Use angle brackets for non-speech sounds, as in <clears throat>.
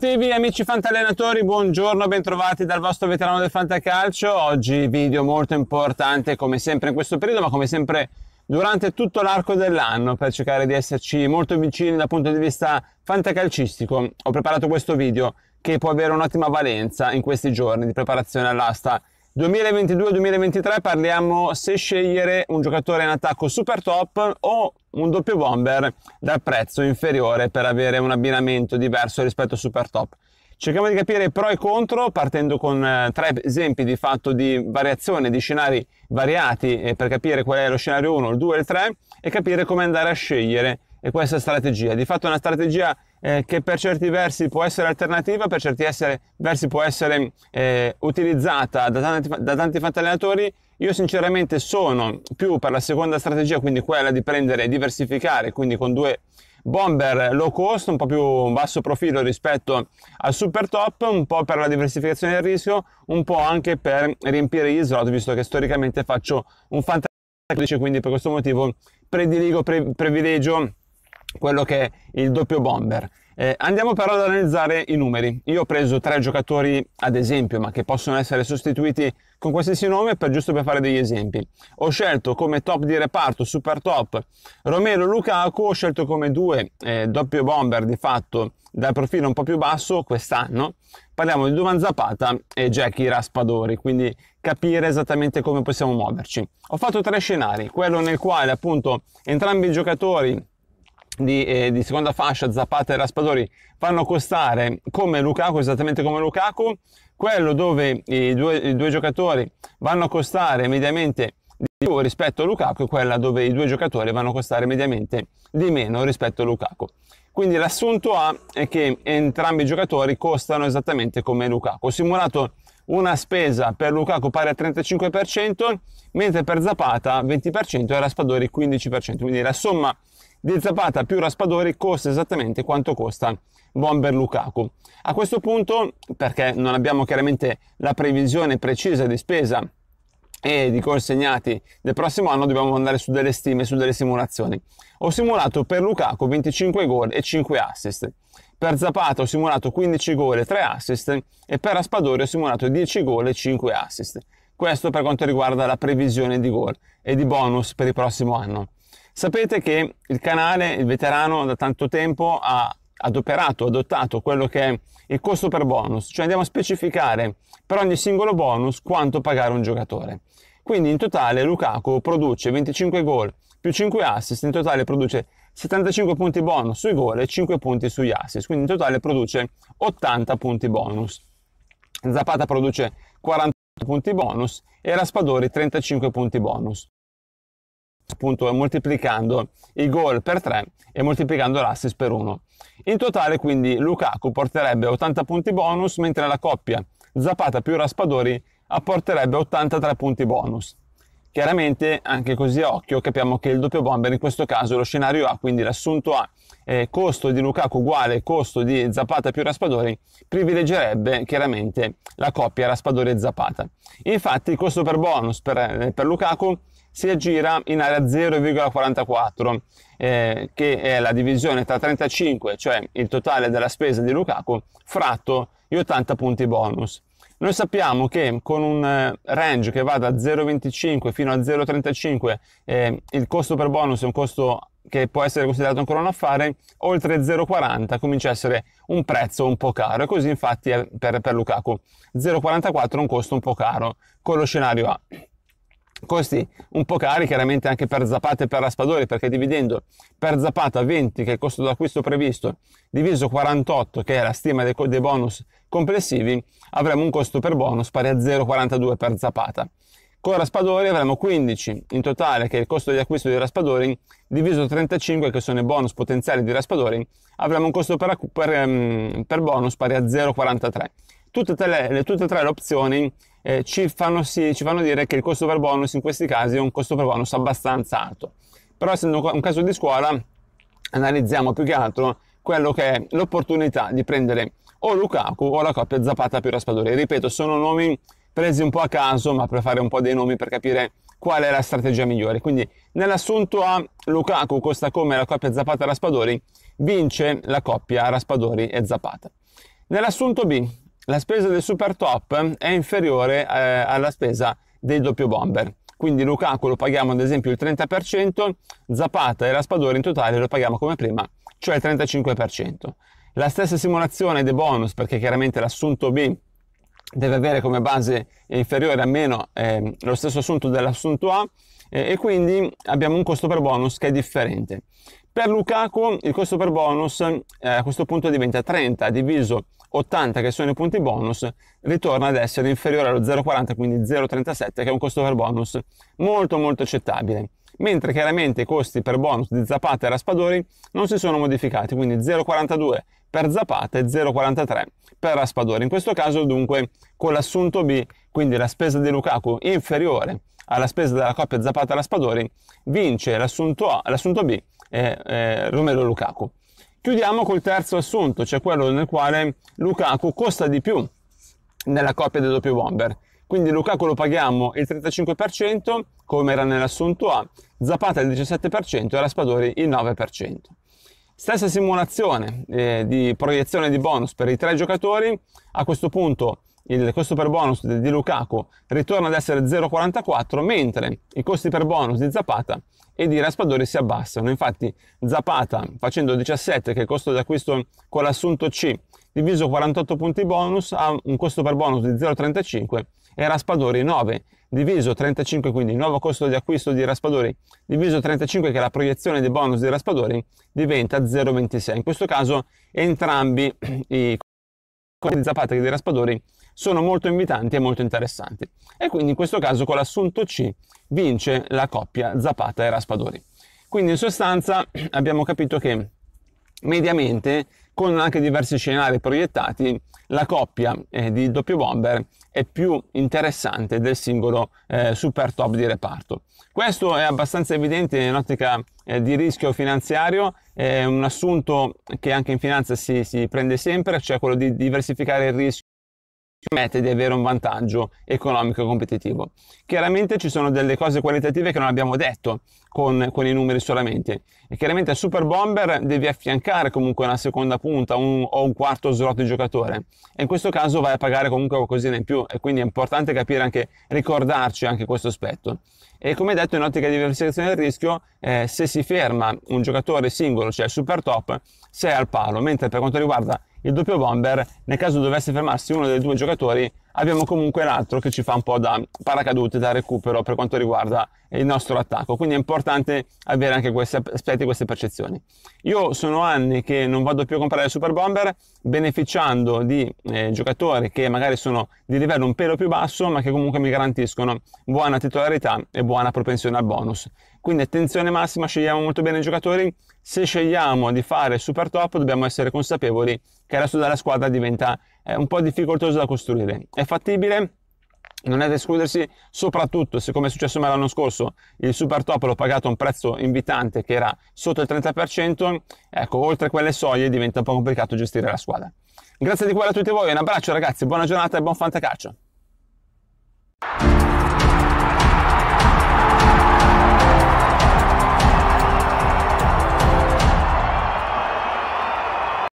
sportivi, amici fantallenatori, buongiorno, bentrovati dal vostro veterano del fantacalcio. Oggi video molto importante come sempre in questo periodo, ma come sempre durante tutto l'arco dell'anno per cercare di esserci molto vicini dal punto di vista fantacalcistico. Ho preparato questo video che può avere un'ottima valenza in questi giorni di preparazione all'asta 2022-2023 parliamo se scegliere un giocatore in attacco super top o un doppio bomber dal prezzo inferiore per avere un abbinamento diverso rispetto al super top. Cerchiamo di capire pro e contro partendo con eh, tre esempi di fatto di variazione di scenari variati eh, per capire qual è lo scenario 1, il 2 e il 3 e capire come andare a scegliere eh, questa strategia. Di fatto è una strategia che per certi versi può essere alternativa, per certi versi può essere utilizzata da tanti, da tanti fantallenatori io sinceramente sono più per la seconda strategia, quindi quella di prendere e diversificare, quindi con due bomber low cost, un po' più basso profilo rispetto al super top, un po' per la diversificazione del rischio, un po' anche per riempire gli slot, visto che storicamente faccio un fantastico, quindi per questo motivo prediligo, pre- privilegio quello che è il doppio bomber. Eh, andiamo però ad analizzare i numeri. Io ho preso tre giocatori ad esempio, ma che possono essere sostituiti con qualsiasi nome, per, giusto per fare degli esempi. Ho scelto come top di reparto, super top, Romero Lukaku, ho scelto come due eh, doppio bomber di fatto dal profilo un po' più basso quest'anno. Parliamo di Duman Zapata e Jackie Raspadori, quindi capire esattamente come possiamo muoverci. Ho fatto tre scenari, quello nel quale appunto entrambi i giocatori di, eh, di, seconda fascia, Zapata e Raspadori, fanno costare come Lukaku, esattamente come Lukaku, quello dove i due, i due giocatori vanno a costare mediamente di più rispetto a Lukaku e quella dove i due giocatori vanno a costare mediamente di meno rispetto a Lukaku. Quindi l'assunto A è che entrambi i giocatori costano esattamente come Lukaku. Ho simulato una spesa per Lukaku pari al 35%, mentre per Zapata 20% e Raspadori 15%. Quindi la somma di Zapata più Raspadori costa esattamente quanto costa Bomber Lukaku. A questo punto, perché non abbiamo chiaramente la previsione precisa di spesa e di gol segnati del prossimo anno dobbiamo andare su delle stime, su delle simulazioni. Ho simulato per Lukaku 25 gol e 5 assist. Per Zapata ho simulato 15 gol e 3 assist e per Raspadori ho simulato 10 gol e 5 assist. Questo per quanto riguarda la previsione di gol e di bonus per il prossimo anno. Sapete che il canale, il veterano, da tanto tempo ha adoperato, adottato quello che è il costo per bonus, cioè andiamo a specificare per ogni singolo bonus quanto pagare un giocatore. Quindi in totale Lukaku produce 25 gol più 5 assist, in totale produce 75 punti bonus sui gol e 5 punti sugli assist, quindi in totale produce 80 punti bonus. Zapata produce 48 punti bonus e Raspadori 35 punti bonus appunto moltiplicando i gol per 3 e moltiplicando l'assist per 1. In totale quindi Lukaku porterebbe 80 punti bonus mentre la coppia Zapata più Raspadori apporterebbe 83 punti bonus. Chiaramente anche così a occhio capiamo che il doppio bomber in questo caso lo scenario A, quindi l'assunto A, eh, costo di Lukaku uguale costo di Zapata più Raspadori, privilegerebbe chiaramente la coppia Raspadori e Zapata. Infatti il costo per bonus per, per Lukaku si aggira in area 0,44 eh, che è la divisione tra 35 cioè il totale della spesa di Lukaku fratto gli 80 punti bonus noi sappiamo che con un eh, range che va da 0,25 fino a 0,35 eh, il costo per bonus è un costo che può essere considerato ancora un affare, oltre 0,40 comincia a essere un prezzo un po' caro e così infatti per, per Lukaku. 0,44 è un costo un po' caro con lo scenario A costi un po' cari chiaramente anche per Zapata e per Raspadori perché dividendo per Zapata 20 che è il costo d'acquisto previsto diviso 48 che è la stima dei, dei bonus complessivi avremo un costo per bonus pari a 0,42 per Zapata con Raspadori avremo 15 in totale che è il costo di acquisto di Raspadori diviso 35 che sono i bonus potenziali di Raspadori avremo un costo per, per, ehm, per bonus pari a 0,43 Tutte tutte e tre le opzioni eh, ci, fanno, sì, ci, fanno, dire che il costo per bonus in questi casi è un costo per bonus abbastanza alto. Però essendo un caso di scuola analizziamo più che altro quello che è l'opportunità di prendere o Lukaku o la coppia Zapata più Raspadori. Ripeto, sono nomi presi un po' a caso, ma per fare un po' dei nomi per capire qual è la strategia migliore. Quindi nell'assunto A Lukaku costa come la coppia Zapata-Raspadori, vince la coppia Raspadori e Zapata. Nell'assunto B la spesa del super top è inferiore eh, alla spesa del doppio bomber. Quindi Lukaku lo paghiamo ad esempio il 30%, Zapata e Raspadori in totale lo paghiamo come prima, cioè il 35%. La stessa simulazione dei bonus, perché chiaramente l'assunto B deve avere come base inferiore almeno eh, lo stesso assunto dell'assunto A eh, e quindi abbiamo un costo per bonus che è differente. Per Lukaku il costo per bonus eh, a questo punto diventa 30 diviso 80 che sono i punti bonus, ritorna ad essere inferiore allo 0,40 quindi 0,37 che è un costo per bonus molto molto accettabile mentre chiaramente i costi per bonus di Zapata e Raspadori non si sono modificati, quindi 0,42 per Zapata e 0,43 per Raspadori. In questo caso dunque con l'assunto B, quindi la spesa di Lukaku inferiore alla spesa della coppia Zapata-Raspadori, e vince l'assunto, A, l'assunto B eh, eh, Romero Lukaku. Chiudiamo col terzo assunto, cioè quello nel quale Lukaku costa di più nella coppia dei doppio bomber. Quindi Lukaku lo paghiamo il 35% come era nell'assunto A, Zapata il 17% e Raspadori il 9%. Stessa simulazione eh, di proiezione di bonus per i tre giocatori, a questo punto il costo per bonus di Lukaku ritorna ad essere 0,44 mentre i costi per bonus di Zapata e di Raspadori si abbassano. Infatti Zapata facendo 17 che è il costo d'acquisto con l'assunto C diviso 48 punti bonus ha un costo per bonus di 0,35 e Raspadori 9 diviso 35 quindi il nuovo costo di acquisto di Raspadori diviso 35 che è la proiezione di bonus di Raspadori diventa 0,26 in questo caso entrambi <clears throat> i costi di Zapata e di Raspadori sono molto invitanti e molto interessanti e quindi in questo caso con l'assunto C vince la coppia Zapata e Raspadori quindi in sostanza <clears throat> abbiamo capito che mediamente con anche diversi scenari proiettati, la coppia eh, di doppio bomber è più interessante del singolo eh, super top di reparto. Questo è abbastanza evidente in ottica eh, di rischio finanziario, è un assunto che anche in finanza si, si prende sempre, cioè quello di diversificare il rischio permette di avere un vantaggio economico e competitivo. Chiaramente ci sono delle cose qualitative che non abbiamo detto con, con i numeri solamente e chiaramente al Super Bomber devi affiancare comunque una seconda punta un, o un quarto slot di giocatore e in questo caso vai a pagare comunque qualcosina in più e quindi è importante capire anche, ricordarci anche questo aspetto. E come detto in ottica di diversificazione del rischio, eh, se si ferma un giocatore singolo, cioè il super top, sei al palo, mentre per quanto riguarda il doppio bomber, nel caso dovesse fermarsi uno dei due giocatori, abbiamo comunque l'altro che ci fa un po' da paracadute, da recupero per quanto riguarda il nostro attacco. Quindi è importante avere anche questi aspetti, queste percezioni. Io sono anni che non vado più a comprare il Super Bomber, beneficiando di eh, giocatori che magari sono di livello un pelo più basso, ma che comunque mi garantiscono buona titolarità e buona propensione al bonus. Quindi attenzione massima, scegliamo molto bene i giocatori. Se scegliamo di fare super top dobbiamo essere consapevoli che il resto della squadra diventa eh, un po' difficoltoso da costruire. È fattibile? Non è da escludersi, soprattutto se come è successo a me l'anno scorso, il super top l'ho pagato a un prezzo invitante che era sotto il 30%, ecco, oltre quelle soglie diventa un po' complicato gestire la squadra. Grazie di cuore a tutti voi, un abbraccio ragazzi, buona giornata e buon fantacalcio!